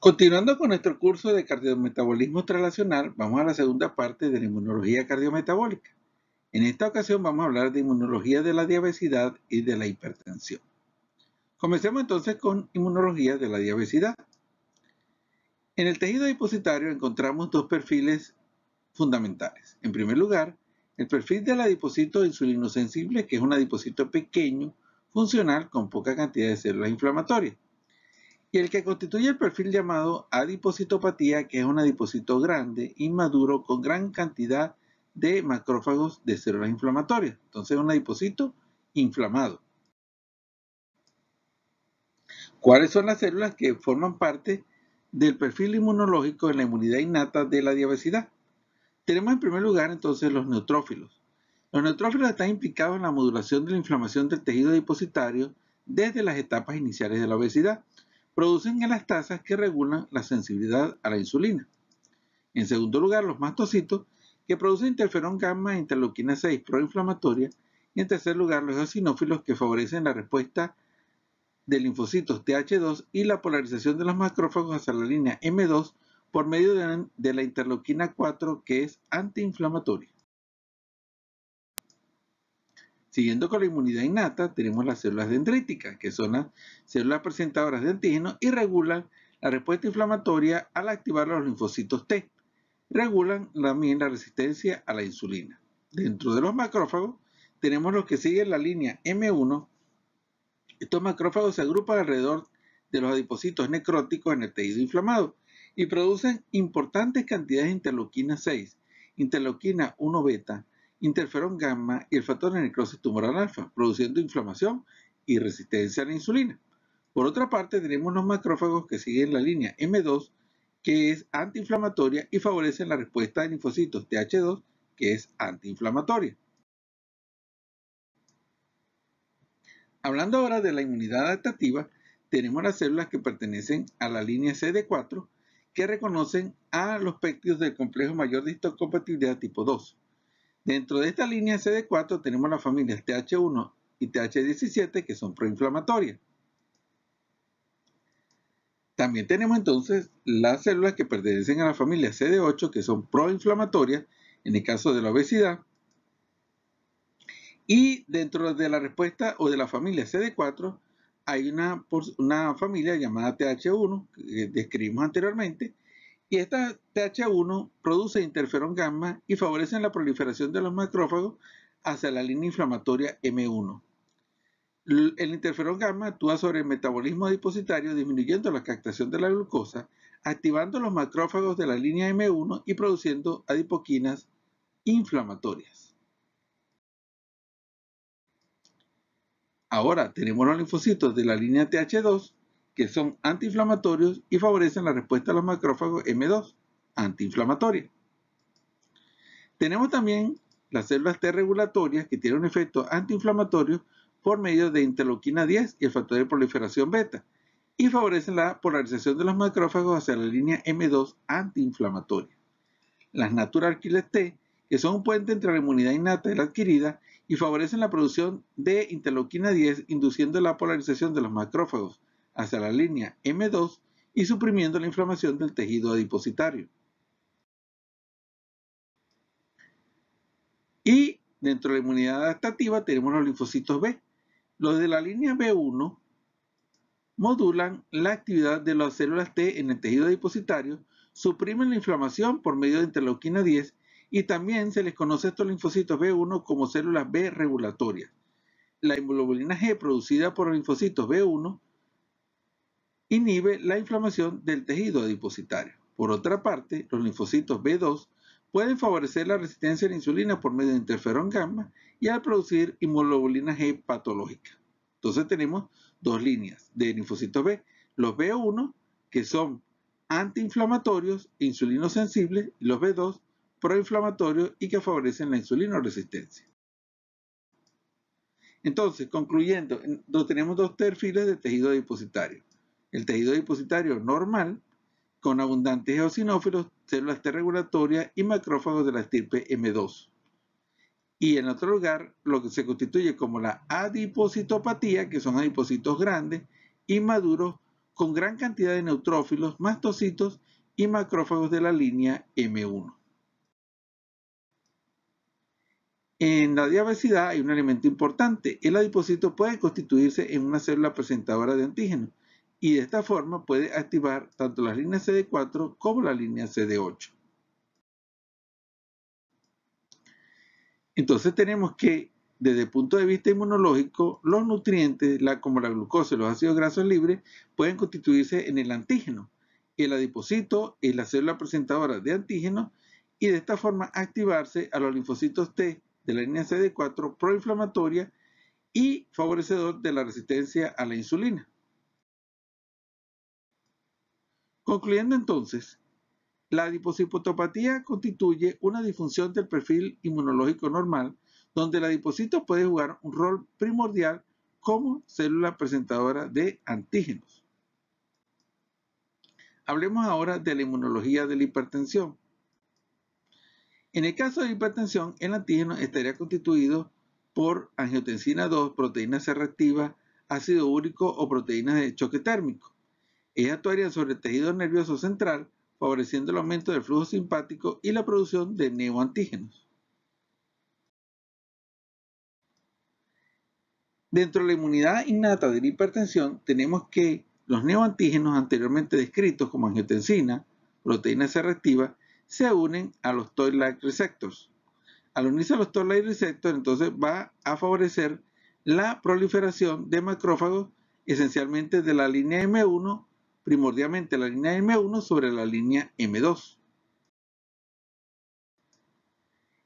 Continuando con nuestro curso de cardiometabolismo traslacional, vamos a la segunda parte de la inmunología cardiometabólica. En esta ocasión vamos a hablar de inmunología de la diabetes y de la hipertensión. Comencemos entonces con inmunología de la diabetes. En el tejido adipositario encontramos dos perfiles fundamentales. En primer lugar, el perfil del adipocito insulinosensible, que es un adipocito pequeño, funcional, con poca cantidad de células inflamatorias y el que constituye el perfil llamado adipositopatía, que es un adipocito grande, inmaduro, con gran cantidad de macrófagos de células inflamatorias. Entonces, es un adipocito inflamado. ¿Cuáles son las células que forman parte del perfil inmunológico de la inmunidad innata de la diabetes? Tenemos en primer lugar entonces los neutrófilos. Los neutrófilos están implicados en la modulación de la inflamación del tejido adipositario desde las etapas iniciales de la obesidad producen las tasas que regulan la sensibilidad a la insulina. En segundo lugar, los mastocitos, que producen interferón gamma e interleuquina 6 proinflamatoria. Y en tercer lugar, los eosinófilos, que favorecen la respuesta de linfocitos TH2 y la polarización de los macrófagos hacia la línea M2 por medio de la interleuquina 4, que es antiinflamatoria. Siguiendo con la inmunidad innata, tenemos las células dendríticas, que son las células presentadoras de antígenos y regulan la respuesta inflamatoria al activar los linfocitos T. Regulan también la resistencia a la insulina. Dentro de los macrófagos, tenemos los que siguen la línea M1. Estos macrófagos se agrupan alrededor de los adipocitos necróticos en el tejido inflamado y producen importantes cantidades de interleuquina 6, interleuquina 1 beta, interferón gamma y el factor de necrosis tumoral alfa, produciendo inflamación y resistencia a la insulina. Por otra parte, tenemos los macrófagos que siguen la línea M2, que es antiinflamatoria y favorecen la respuesta de linfocitos TH2, que es antiinflamatoria. Hablando ahora de la inmunidad adaptativa, tenemos las células que pertenecen a la línea CD4, que reconocen a los péptidos del complejo mayor de histocompatibilidad tipo 2. Dentro de esta línea CD4 tenemos las familias TH1 y TH17 que son proinflamatorias. También tenemos entonces las células que pertenecen a la familia CD8 que son proinflamatorias en el caso de la obesidad. Y dentro de la respuesta o de la familia CD4 hay una, familia llamada TH1 que describimos anteriormente y esta TH1 produce interferón gamma y favorece la proliferación de los macrófagos hacia la línea inflamatoria M1. El interferón gamma actúa sobre el metabolismo adipositario disminuyendo la captación de la glucosa, activando los macrófagos de la línea M1 y produciendo adipoquinas inflamatorias. Ahora tenemos los linfocitos de la línea TH2 que son antiinflamatorios y favorecen la respuesta a los macrófagos M2, antiinflamatoria. Tenemos también las células T regulatorias que tienen un efecto antiinflamatorio por medio de interleuquina 10 y el factor de proliferación beta y favorecen la polarización de los macrófagos hacia la línea M2 antiinflamatoria. Las natural T, que son un puente entre la inmunidad innata y la adquirida, y favorecen la producción de interleuquina 10 induciendo la polarización de los macrófagos hacia la línea M2 y suprimiendo la inflamación del tejido adipositario. Y dentro de la inmunidad adaptativa tenemos los linfocitos B. Los de la línea B1 modulan la actividad de las células T en el tejido adipositario, suprimen la inflamación por medio de interleuquina 10 y también se les conoce a estos linfocitos B1 como células B regulatorias. La inmunoglobulina G producida por los linfocitos B1 inhibe la inflamación del tejido adipositario. Por otra parte, los linfocitos B2 pueden favorecer la resistencia a la insulina por medio de interferón gamma y al producir inmunoglobulina G patológica. Entonces tenemos dos líneas de linfocitos B, los B1 que son antiinflamatorios, insulinosensibles, y los B2 proinflamatorios y que favorecen la insulinoresistencia. Entonces, concluyendo, tenemos dos perfiles de tejido adipositario. El tejido adipositario normal, con abundantes eosinófilos, células T regulatorias y macrófagos de la estirpe M2. Y en otro lugar, lo que se constituye como la adipositopatía, que son adipocitos grandes y maduros con gran cantidad de neutrófilos, mastocitos y macrófagos de la línea M1. En la diabetes hay un elemento importante. El adipocito puede constituirse en una célula presentadora de antígenos, y de esta forma puede activar tanto la línea CD4 como la línea CD8. Entonces tenemos que, desde el punto de vista inmunológico, los nutrientes, como la glucosa y los ácidos grasos libres, pueden constituirse en el antígeno. El adipocito es la célula presentadora de antígenos y de esta forma activarse a los linfocitos T de la línea CD4 proinflamatoria y favorecedor de la resistencia a la insulina. Concluyendo entonces, la adipocitopatía constituye una disfunción del perfil inmunológico normal, donde el adipocito puede jugar un rol primordial como célula presentadora de antígenos. Hablemos ahora de la inmunología de la hipertensión. En el caso de hipertensión, el antígeno estaría constituido por angiotensina 2, proteína C ácido úrico o proteínas de choque térmico. Ella actuaría sobre el tejido nervioso central, favoreciendo el aumento del flujo simpático y la producción de neoantígenos. Dentro de la inmunidad innata de la hipertensión, tenemos que los neoantígenos anteriormente descritos como angiotensina, proteína C se unen a los toll-like receptors. Al unirse a los toll-like receptors, entonces va a favorecer la proliferación de macrófagos, esencialmente de la línea M1 primordialmente la línea M1 sobre la línea M2.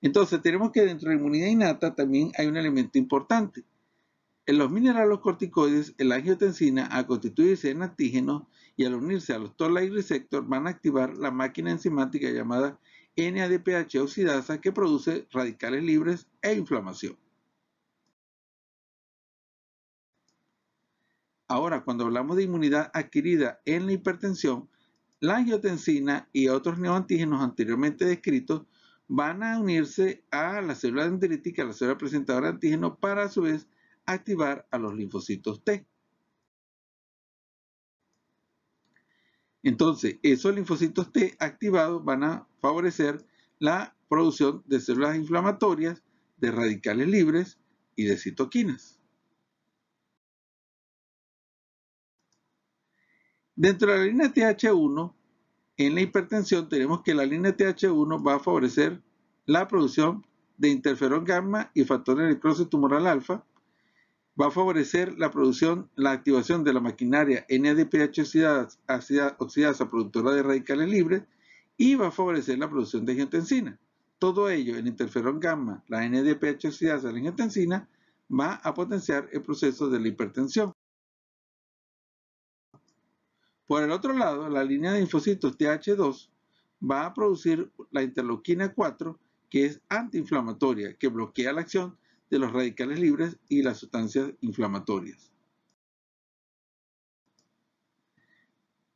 Entonces tenemos que dentro de la inmunidad innata también hay un elemento importante. En los minerales corticoides, el angiotensina al constituirse en antígenos y al unirse a los toll receptor van a activar la máquina enzimática llamada NADPH oxidasa que produce radicales libres e inflamación. Ahora, cuando hablamos de inmunidad adquirida en la hipertensión, la angiotensina y otros neoantígenos anteriormente descritos van a unirse a la célula dendrítica, a la célula presentadora de antígeno, para a su vez activar a los linfocitos T. Entonces, esos linfocitos T activados van a favorecer la producción de células inflamatorias, de radicales libres y de citoquinas. Dentro de la línea TH1, en la hipertensión tenemos que la línea TH1 va a favorecer la producción de interferón gamma y factor de necrosis tumoral alfa, va a favorecer la producción, la activación de la maquinaria NADPH oxidasa, productora de radicales libres y va a favorecer la producción de angiotensina. Todo ello, el interferón gamma, la NADPH oxidasa, la angiotensina, va a potenciar el proceso de la hipertensión. Por el otro lado, la línea de linfocitos TH2 va a producir la interleuquina 4, que es antiinflamatoria, que bloquea la acción de los radicales libres y las sustancias inflamatorias.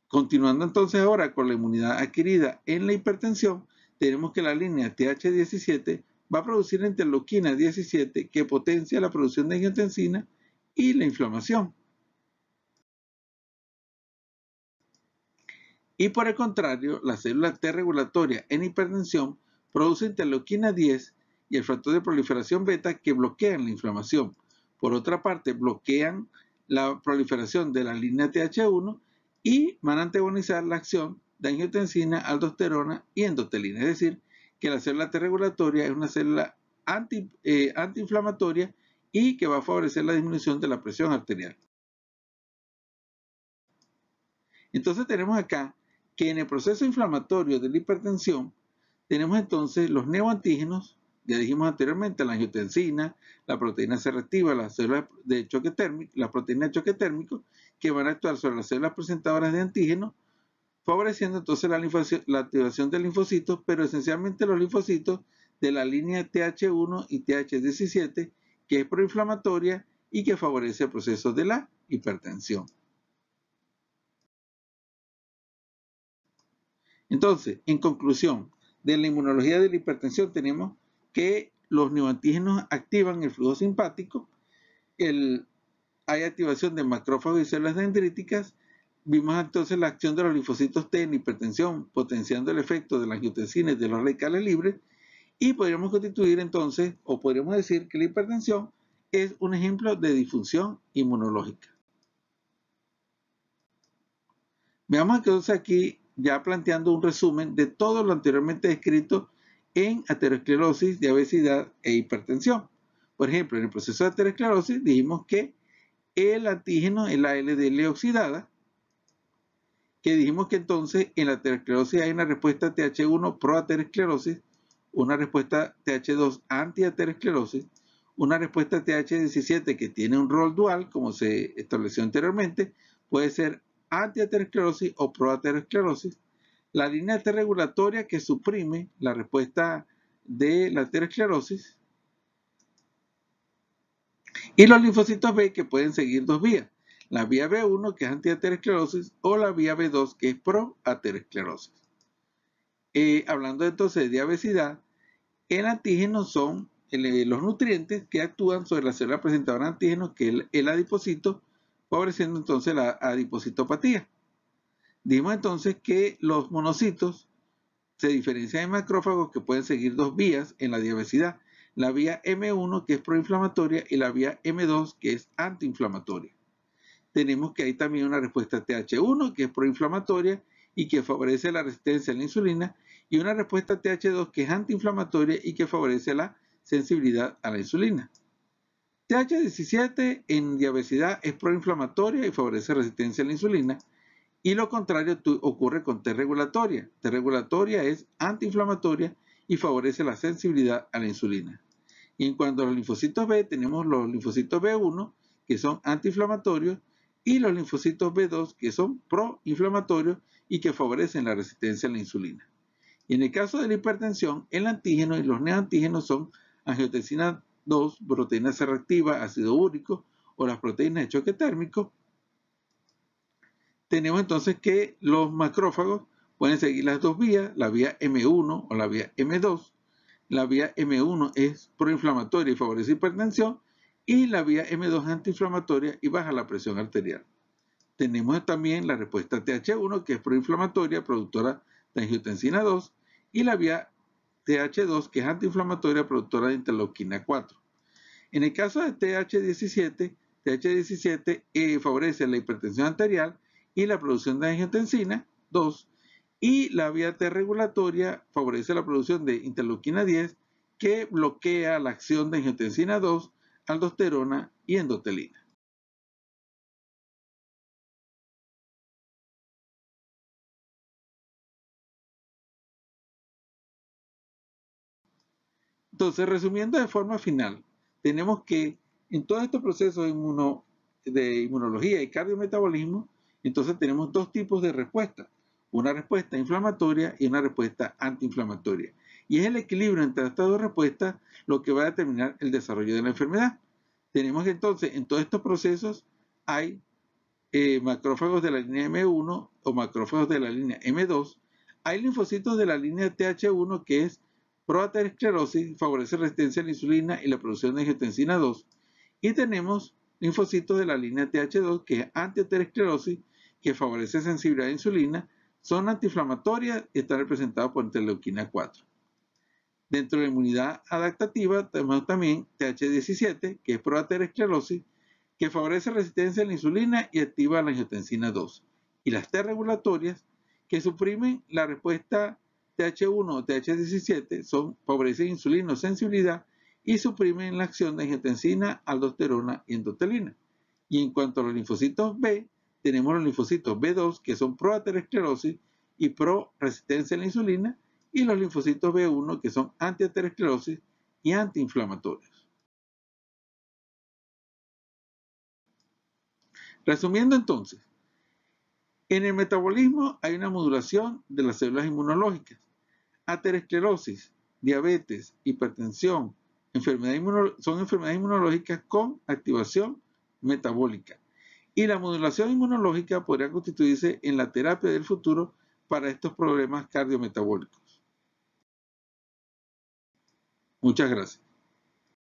Continuando entonces ahora con la inmunidad adquirida en la hipertensión, tenemos que la línea TH17 va a producir interleuquina 17 que potencia la producción de angiotensina y la inflamación. Y por el contrario, la célula T regulatoria en hipertensión produce interleuquina 10 y el factor de proliferación beta que bloquean la inflamación. Por otra parte, bloquean la proliferación de la línea TH1 y van a antagonizar la acción de angiotensina, aldosterona y endotelina. Es decir, que la célula T regulatoria es una célula anti, eh, antiinflamatoria y que va a favorecer la disminución de la presión arterial. Entonces tenemos acá que en el proceso inflamatorio de la hipertensión tenemos entonces los neoantígenos, ya dijimos anteriormente, la angiotensina, la proteína c las células de choque térmico, las proteínas de choque térmico, que van a actuar sobre las células presentadoras de antígenos, favoreciendo entonces la, la activación de linfocitos, pero esencialmente los linfocitos de la línea TH1 y TH17, que es proinflamatoria y que favorece el proceso de la hipertensión. Entonces, en conclusión, de la inmunología de la hipertensión tenemos que los neoantígenos activan el flujo simpático, hay activación de macrófagos y células dendríticas, vimos entonces la acción de los linfocitos T en hipertensión, potenciando el efecto de las angiotensina y de los radicales libres, y podríamos constituir entonces, o podríamos decir que la hipertensión es un ejemplo de disfunción inmunológica. Veamos entonces aquí ya planteando un resumen de todo lo anteriormente descrito en aterosclerosis, obesidad e hipertensión. Por ejemplo, en el proceso de aterosclerosis dijimos que el antígeno es la LDL oxidada, que dijimos que entonces en la aterosclerosis hay una respuesta TH1 proaterosclerosis, una respuesta TH2 antiaterosclerosis, una respuesta TH17 que tiene un rol dual, como se estableció anteriormente, puede ser antiaterosclerosis o proaterosclerosis, la línea regulatoria que suprime la respuesta de la aterosclerosis y los linfocitos B que pueden seguir dos vías, la vía B1 que es antiaterosclerosis o la vía B2 que es proaterosclerosis. Eh, hablando entonces de obesidad, el antígeno son eh, los nutrientes que actúan sobre la célula presentadora de antígenos que es el adipocito favoreciendo entonces la adipositopatía. Dimos entonces que los monocitos se diferencian en macrófagos que pueden seguir dos vías en la diabesidad. La vía M1 que es proinflamatoria y la vía M2 que es antiinflamatoria. Tenemos que hay también una respuesta TH1 que es proinflamatoria y que favorece la resistencia a la insulina y una respuesta TH2 que es antiinflamatoria y que favorece la sensibilidad a la insulina. TH17 en diabetes es proinflamatoria y favorece resistencia a la insulina. Y lo contrario ocurre con T regulatoria. T regulatoria es antiinflamatoria y favorece la sensibilidad a la insulina. Y en cuanto a los linfocitos B, tenemos los linfocitos B1, que son antiinflamatorios, y los linfocitos B2, que son proinflamatorios y que favorecen la resistencia a la insulina. Y en el caso de la hipertensión, el antígeno y los neantígenos son angiotensina 2. proteínas reactivas, ácido úrico o las proteínas de choque térmico. Tenemos entonces que los macrófagos pueden seguir las dos vías, la vía M1 o la vía M2. La vía M1 es proinflamatoria y favorece hipertensión y la vía M2 es antiinflamatoria y baja la presión arterial. Tenemos también la respuesta TH1 que es proinflamatoria, productora de angiotensina 2 y la vía TH2, que es antiinflamatoria productora de interleuquina 4. En el caso de TH17, TH17 eh, favorece la hipertensión arterial y la producción de angiotensina 2 y la vía T regulatoria favorece la producción de interleuquina 10 que bloquea la acción de angiotensina 2, aldosterona y endotelina. Entonces, resumiendo de forma final, tenemos que en todos estos procesos de, inmunología y cardiometabolismo, entonces tenemos dos tipos de respuestas, una respuesta inflamatoria y una respuesta antiinflamatoria. Y es el equilibrio entre estas dos respuestas lo que va a determinar el desarrollo de la enfermedad. Tenemos entonces en todos estos procesos hay eh, macrófagos de la línea M1 o macrófagos de la línea M2, hay linfocitos de la línea TH1 que es proaterosclerosis favorece resistencia a la insulina y la producción de angiotensina 2. Y tenemos linfocitos de la línea TH2, que es antiaterosclerosis, que favorece sensibilidad a la insulina, son antiinflamatorias y están representados por interleuquina 4. Dentro de la inmunidad adaptativa tenemos también TH17, que es proateresclerosis, que favorece resistencia a la insulina y activa la angiotensina 2. Y las T regulatorias, que suprimen la respuesta TH1 o TH17 son, o sensibilidad y suprimen la acción de angiotensina, aldosterona y endotelina. Y en cuanto a los linfocitos B, tenemos los linfocitos B2 que son proaterosclerosis y pro resistencia a la insulina y los linfocitos B1 que son antiaterosclerosis y antiinflamatorios. Resumiendo entonces, en el metabolismo hay una modulación de las células inmunológicas ateresclerosis, diabetes, hipertensión, son enfermedades inmunológicas con activación metabólica. Y la modulación inmunológica podría constituirse en la terapia del futuro para estos problemas cardiometabólicos. Muchas gracias.